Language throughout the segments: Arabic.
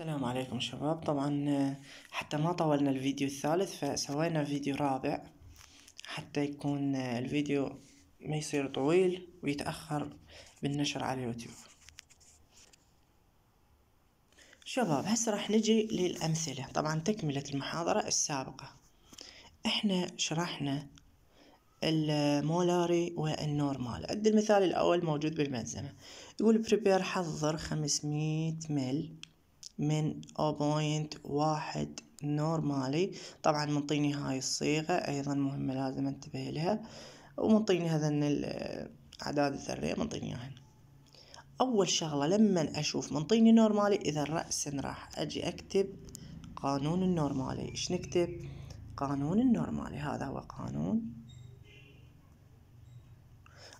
السلام عليكم شباب طبعا آه، حتى ما طولنا الفيديو الثالث فسوينا فيديو رابع حتى يكون آه، الفيديو ما يصير طويل ويتأخر بالنشر على اليوتيوب شباب هسه راح نجي للأمثلة طبعا تكملة المحاضرة السابقة احنا شرحنا المولاري والنورمال عند المثال الأول موجود بالملزمة يقول بريبير حضر 500 مل من 0.1 واحد نورمالي طبعا منطيني هاي الصيغة ايضا مهمة لازم انتبه لها ومنطيني هذن الاعداد الذرية منطيني اياهن اول شغلة لما اشوف منطيني نورمالي اذا رأسا راح اجي اكتب قانون النورمالي ايش نكتب قانون النورمالي هذا هو قانون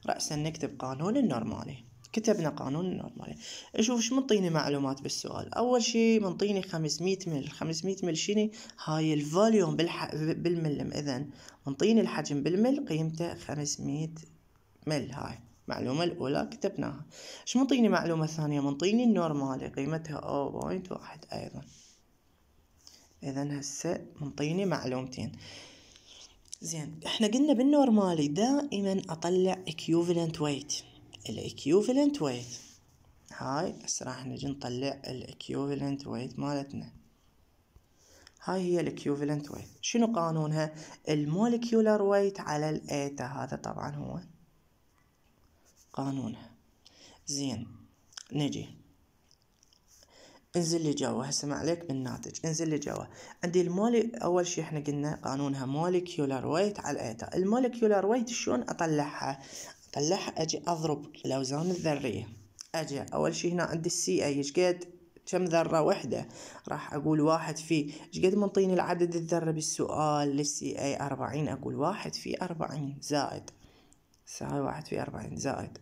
رأسا نكتب قانون النورمالي كتبنا قانون النورمالي شوف شو منطيني معلومات بالسؤال اول شيء منطيني 500 مل 500 مل شنو هاي الفوليوم بالح... بالملم اذا منطيني الحجم بالمل قيمته 500 مل هاي المعلومة الأولى كتبناها شو منطيني معلومة ثانية منطيني النورمالي قيمتها 0.1 أيضا إذا هسه منطيني معلومتين زين احنا قلنا بالنورمالي دائما اطلع equivalent weight الايكيوفالنت ويت هاي هسه راح نجي نطلع الايكيوفالنت ويت مالتنا هاي هي الايكيوفالنت ويت شنو قانونها المولكيولر ويت على الايتا هذا طبعا هو قانونها زين نجي انزل لي جوا هسه ما عليك بالناتج انزل لي جوا عندي المولي اول شيء احنا قلنا قانونها مولكيولر ويت على الايتا المولكيولر ويت شلون اطلعها فلح اجي اضرب الاوزان الذرية اجي اول شي هنا عندي السي اي شقد كم ذرة وحدة راح اقول واحد في شقد منطيني العدد الذرة بالسؤال للسي اي اربعين اقول واحد في اربعين زائد ساوي واحد في اربعين زائد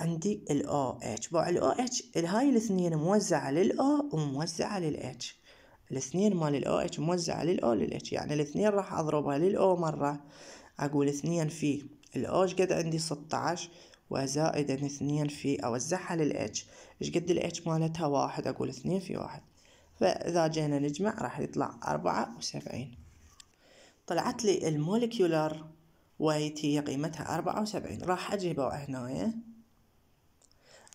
عندي ال اتش بوع ال اتش هاي الاثنين موزعة لل وموزعة لل الاثنين مال ال اتش موزعة لل O لل يعني الاثنين راح اضربها لل مرة أقول اثنين في الأوج قد عندي ستاعش وزائد اثنين في أوزعها للإتش إيش قد الإتش مالتها واحد أقول اثنين في واحد فإذا جينا نجمع راح يطلع أربعة وسبعين طلعت لي المولكيولار ويت هي قيمتها أربعة وسبعين راح أجيبه هنايا إيه؟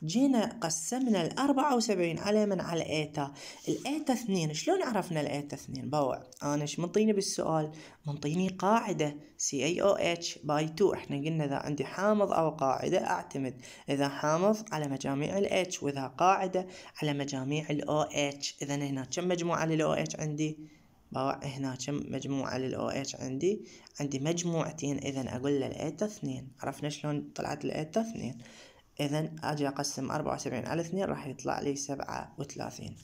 جينا قسمنا ال 74 من على ايتا الايتا اثنين شلون عرفنا الايتا اثنين بوع انا ايش منطيني بالسؤال منطيني قاعدة سي اي او اتش باي 2 احنا قلنا اذا عندي حامض او قاعدة اعتمد اذا حامض على مجاميع الاتش واذا قاعدة على مجاميع الاو اتش اذا هنا كم مجموعة للاو اتش عندي بوع هنا كم مجموعة للأو اتش عندي عندي مجموعتين إذا أقول له الايتا اثنين عرفنا شلون طلعت الايتا اثنين إذا أجي أقسم أربعة وسبعين على اثنين راح يطلع لي سبعة وثلاثين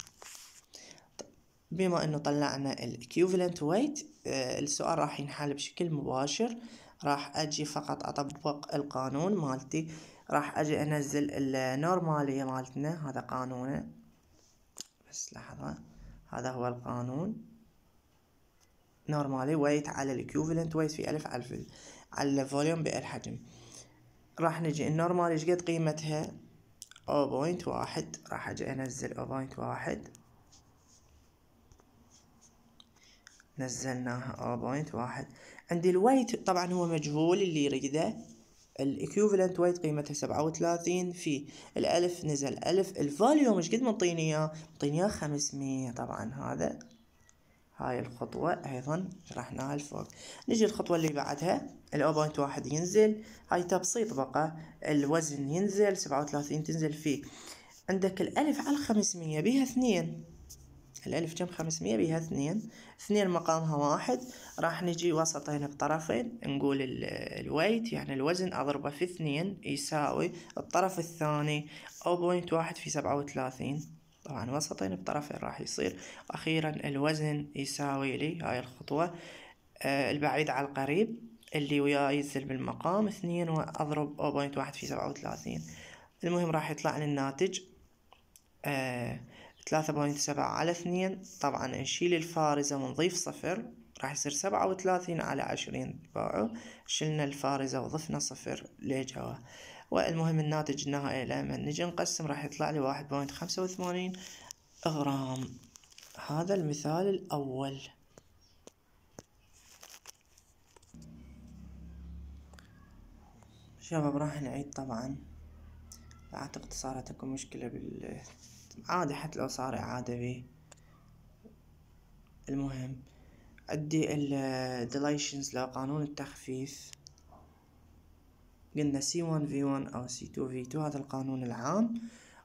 طيب، بما أنه طلعنا الكيوفلنت ويت آه، السؤال راح ينحل بشكل مباشر راح أجي فقط أطبق القانون مالتي راح أجي أنزل النورمالية مالتنا هذا قانونه بس لحظة هذا هو القانون نورمالي ويت على equivalent ويت في ألف على الفوليوم بالحجم راح نجي النورمال ايش قد قيمتها او بوينت واحد راح اجي انزل او بوينت واحد نزلناها او بوينت واحد عندي الويت طبعا هو مجهول اللي يريده الاكيوفلنت ويت قيمتها سبعة في الالف نزل الف الفوليوم ايش قد منطيني اياه منطيني اياه 500 طبعا هذا هاي الخطوة أيضا شرحناها لفوق نجي الخطوة اللي بعدها الأوبونت واحد ينزل هاي تبسيط بقى الوزن ينزل سبعة وثلاثين تنزل فيه عندك الألف على خمسمية بيها اثنين الألف جم خمسمية بيها اثنين اثنين مقامها واحد راح نجي وسطين بطرفين نقول الويت يعني الوزن أضربه في اثنين يساوي الطرف الثاني أوبوينت واحد في سبعة وثلاثين طبعا وسطين بطرفين راح يصير أخيرا الوزن يساوي لي هاي الخطوة آه، البعيد على القريب اللي وياي ينزل بالمقام اثنين وأضرب أو بوينت واحد في سبعة وثلاثين المهم راح يطلع لي الناتج آه، ثلاثة بوينت سبعة على اثنين طبعا نشيل الفارزة ونضيف صفر راح يصير سبعة وثلاثين على عشرين باعوا شلنا الفارزة وضفنا صفر لجوا والمهم الناتج النهائي لما نجي نقسم راح يطلع لي واحد بوينت خمسة وثمانين غرام هذا المثال الأول شباب راح نعيد طبعا أعتقد صارت اكو مشكلة بال عادي حتى لو صار إعادة بي المهم عندي ال لو لقانون التخفيف قلنا سي 1 في 1 أو سي 2 في 2 هذا القانون العام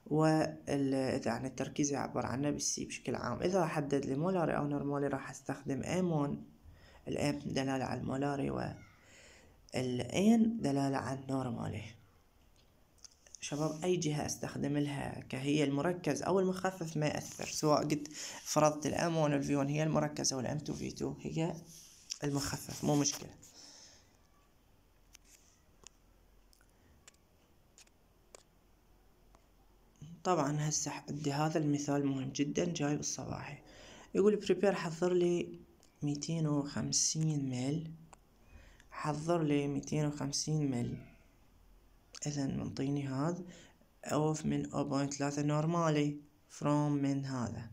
و يعني التركيز يعبر عنه بالسي بشكل عام إذا أحدد لي مولاري أو نورمالي راح استخدم ام M1 الام دلالة على المولاري و الان دلالة على النورمالي شباب أي جهة أستخدم لها كهي المركز أو المخفف ما يأثر سواء قد فرضت الأم 1 والفي 1 هي المركز أو الأم 2 في 2 هي المخفف مو مشكلة طبعا هسه عندي هذا المثال مهم جدا جاي بالصباحي يقول بريبير حضر لي ميتين وخمسين ميل حضر لي ميتين وخمسين ميل اذا منطيني هذا اوف من او بوينت ثلاثة نورمالي فروم من هذا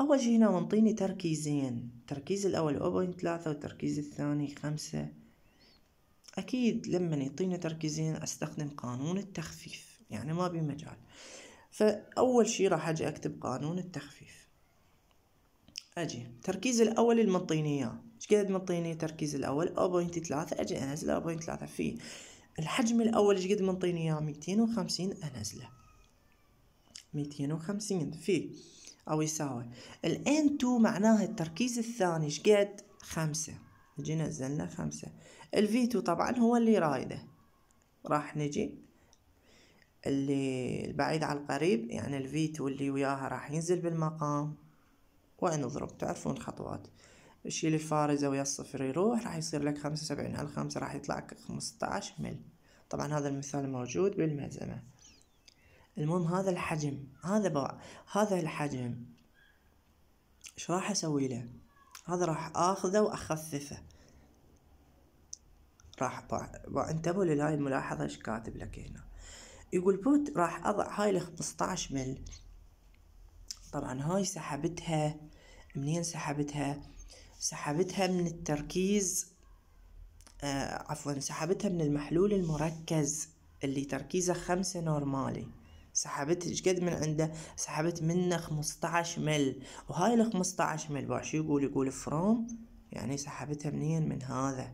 اول شي هنا منطيني تركيزين تركيز الاول او بوينت ثلاثة وتركيز الثاني خمسة اكيد لما يعطيني تركيزين استخدم قانون التخفيف يعني ما بمجال مجال فأول شي راح أجي أكتب قانون التخفيف أجي التركيز الأول اللي منطيني إياه شقد منطيني التركيز الأول 0.3 ثلاثة أجي أنزله 0.3 ثلاثة في الحجم الأول شقد منطيني إياه ميتين وخمسين أنزله ميتين وخمسين في أو يساوي الان تو معناها التركيز الثاني قد خمسة نجي نزلنا خمسة الفيتو طبعا هو اللي رايده راح نجي اللي البعيد على القريب يعني الفيتو واللي وياها راح ينزل بالمقام ونضرب تعرفون خطوات شيل الفارزة ويا الصفر يروح راح يصير لك خمسة وسبعين على خمسة راح يطلع لك خمسة مل طبعا هذا المثال موجود بالملزمة المهم هذا الحجم هذا بقى. هذا الحجم ايش راح اسوي له هذا راح اخذه واخففه راح بقى. بقى انتبهوا لهاي الملاحظة ايش كاتب لك هنا يقول بوت راح أضع هاي ال 15 مل طبعا هاي سحبتها منين سحبتها سحبتها من التركيز آه عفوا سحبتها من المحلول المركز اللي تركيزه خمسة نورمالي سحبت ايش قد من عنده سحبت منه 15 مل وهاي ال 15 مل باش يقول يقول فروم يعني سحبتها منين من هذا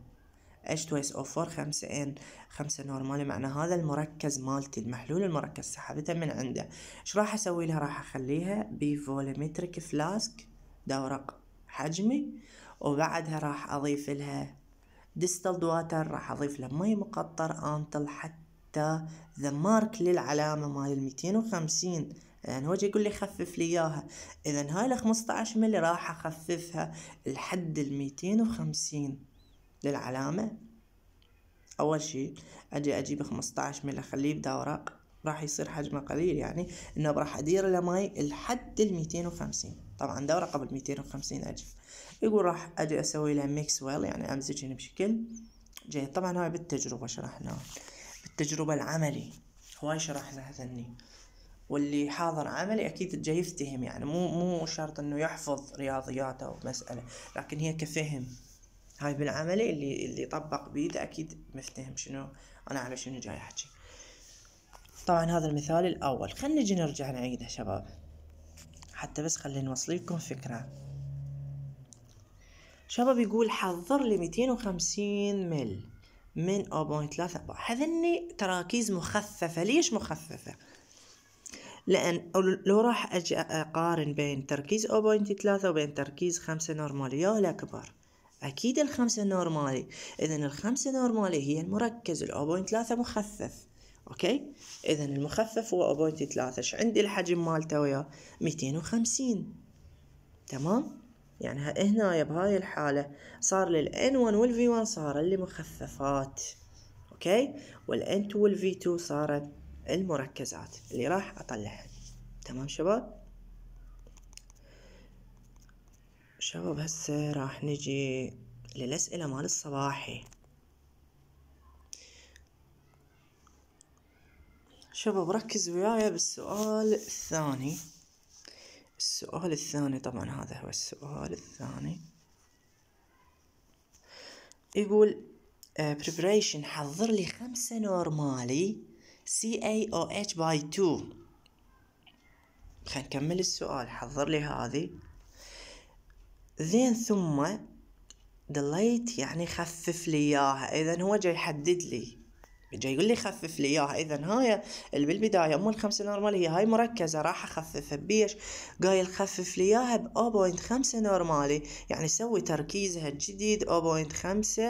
H2SO4 5 N 5 نورمال معنى هذا المركز مالتي المحلول المركز سحبته من عنده ايش راح اسوي لها راح اخليها بفوليمتريك فلاسك دورق حجمي وبعدها راح اضيف لها ديستلد واتر راح اضيف لها مي مقطر انتل حتى ذا مارك للعلامه مال ال 250 لان يعني هو جاي يقول لي خفف لي اياها اذا هاي ال 15 ملي راح اخففها لحد ال 250 للعلامة أول شي أجي أجيب خمسطعش ملي أخليه بدورة راح يصير حجمه قليل يعني إنه راح أدير له مي لحد الميتين وخمسين طبعا دورة قبل ميتين وخمسين ألف يقول راح أجي أسوي له ميكس ويل يعني أمزجهن بشكل جيد طبعا هاي بالتجربة شرحناه بالتجربة العملي هواي شرحنا هذني واللي حاضر عملي اكيد جاي يفتهم يعني مو مو شرط انه يحفظ رياضيات او مساله لكن هي كفهم هاي بالعملي اللي اللي طبق بيده اكيد مفتهم شنو انا على شنو جاي احكي طبعا هذا المثال الاول خلينا نجي نرجع نعيده شباب حتى بس خلينا نوصل لكم فكره شباب يقول حضر لي 250 مل من 0.3 حذني تراكيز مخففة ليش مخففة لأن لو راح أجي أقارن بين تركيز 0.3 وبين تركيز 5 نورمالية لا كبار أكيد الخمسة نورمالي إذا الخمسة نورمالي هي المركز الأوبوينت ثلاثة مخفف أوكي إذا المخفف هو أوبوينت ثلاثة إيش عندي الحجم مالته وياه ميتين وخمسين تمام يعني هنا بهاي الحالة صار n 1 والV1 صار اللي مخففات اوكي n والN2 والV2 صارت المركزات اللي راح أطلعها تمام شباب شباب هسه راح نجي للأسئلة مال الصباحي شباب ركز وياي بالسؤال الثاني السؤال الثاني طبعا هذا هو السؤال الثاني يقول آه، preparation حضر لي خمسة نورمالي CaOH by 2 خلينا نكمل السؤال حضر لي هذه زين ثم دليت يعني خفف لي اياها اذا هو جاي يحدد لي جاي يقول لي خفف لي اياها اذا هاي اللي بالبدايه مو الخمسه نورمال هي هاي مركزه راح اخففها بيش قايل خفف لي اياها ب 0.5 نورمالي يعني سوي تركيزها الجديد 0.5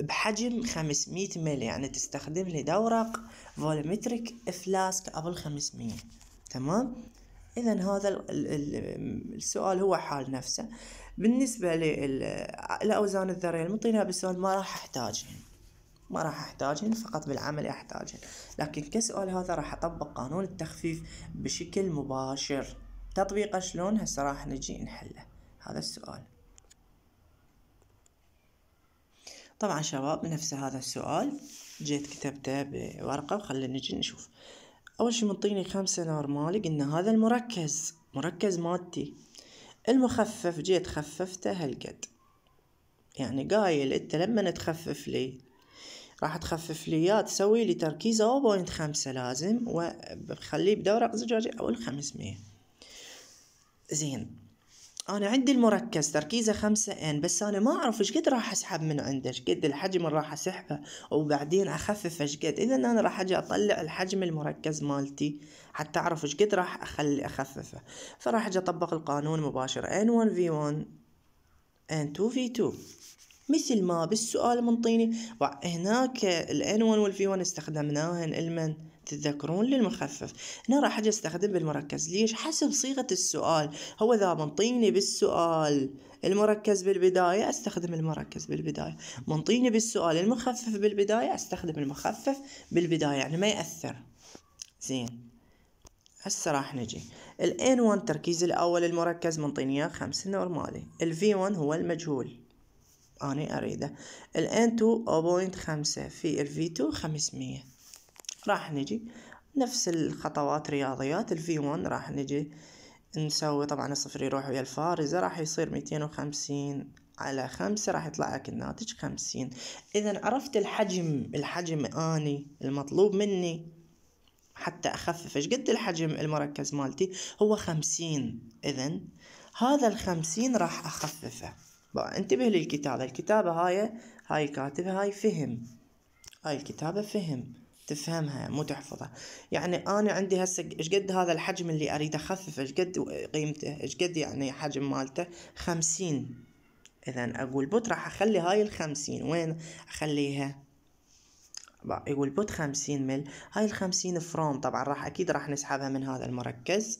بحجم 500 مل يعني تستخدم لي دورق فولومتريك فلاسك ابل 500 تمام اذا هذا السؤال هو حال نفسه بالنسبة للأوزان الذرية المطينة بالسؤال ما راح أحتاجهن ما راح أحتاجهن فقط بالعمل أحتاجهن لكن كسؤال هذا راح أطبق قانون التخفيف بشكل مباشر تطبيقه شلون هسه راح نجي نحله هذا السؤال طبعا شباب نفس هذا السؤال جيت كتبته بورقة وخلينا نجي نشوف أول شي منطيني خمسة نورمالي قلنا هذا المركز مركز مادي المخفف جيت خففته هالقد يعني قايل انت لما تخفف لي راح تخفف لي اياه تسوي لي تركيز او بوينت خمسة لازم وبخليه بدورق زجاجي او الخمسمية زين انا عندي المركز تركيزه خمسة ان بس انا ما اعرف ايش قد راح اسحب من عنده ايش قد الحجم اللي راح اسحبه وبعدين اخففه ايش قد اذا انا راح اجي اطلع الحجم المركز مالتي حتى اعرف ايش قد راح اخلي اخففه فراح اجي اطبق القانون مباشر ان 1 في 1 ان 2 في 2 مثل ما بالسؤال منطيني وهناك الان 1 والفي 1 استخدمناهن المن تتذكرون للمخفف هنا راح اجي استخدم بالمركز ليش حسب صيغة السؤال هو ذا منطيني بالسؤال المركز بالبداية استخدم المركز بالبداية منطيني بالسؤال المخفف بالبداية استخدم المخفف بالبداية يعني ما يأثر زين هسه راح نجي ال N1 تركيز الأول المركز منطيني إياه خمس نورمالي ال V1 هو المجهول اني أريده ال N2 0.5 في ال V2 500 راح نجي نفس الخطوات رياضيات الفي ون راح نجي نسوي طبعا الصفر يروح ويا اذا راح يصير ميتين وخمسين على خمسة راح يطلع لك الناتج خمسين إذا عرفت الحجم الحجم أني المطلوب مني حتى أخفف إيش قد الحجم المركز مالتي هو خمسين إذا هذا الخمسين راح أخففه بقى انتبه للكتابة الكتابة هاي هاي كاتبة هاي فهم هاي الكتابة فهم تفهمها مو تحفظها يعني انا عندي هسه ايش قد هذا الحجم اللي اريد اخففه ايش قد قيمته ايش قد يعني حجم مالته خمسين اذا اقول بوت راح اخلي هاي الخمسين وين اخليها يقول بوت خمسين مل هاي الخمسين فروم طبعا راح اكيد راح نسحبها من هذا المركز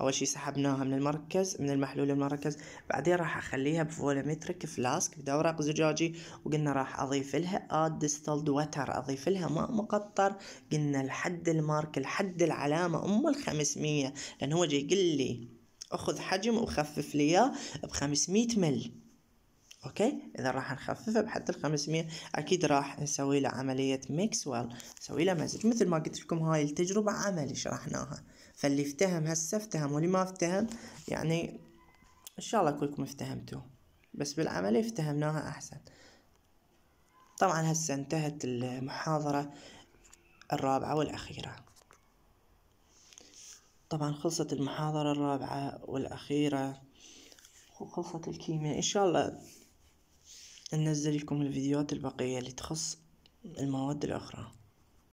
اول شي سحبناها من المركز من المحلول المركز بعدين راح اخليها بفولومتريك فلاسك بدورق زجاجي وقلنا راح اضيف لها اد وتر اضيف لها ماء مقطر قلنا لحد المارك لحد العلامة ام الخمسمية لان هو جاي يقول لي اخذ حجم وخفف لي اياه بخمسمية مل اوكي اذا راح نخففه بحد ال 500 اكيد راح نسوي له عمليه ويل نسوي له مزج مثل ما قلت لكم هاي التجربه عملي شرحناها فاللي افتهم هسه افتهم واللي ما افتهم يعني ان شاء الله كلكم افتهمتوا بس بالعمل افتهمناها احسن طبعا هسه انتهت المحاضرة الرابعة والأخيرة طبعا خلصت المحاضرة الرابعة والأخيرة وخلصت الكيمياء إن شاء الله ننزل لكم الفيديوهات البقية اللي تخص المواد الأخرى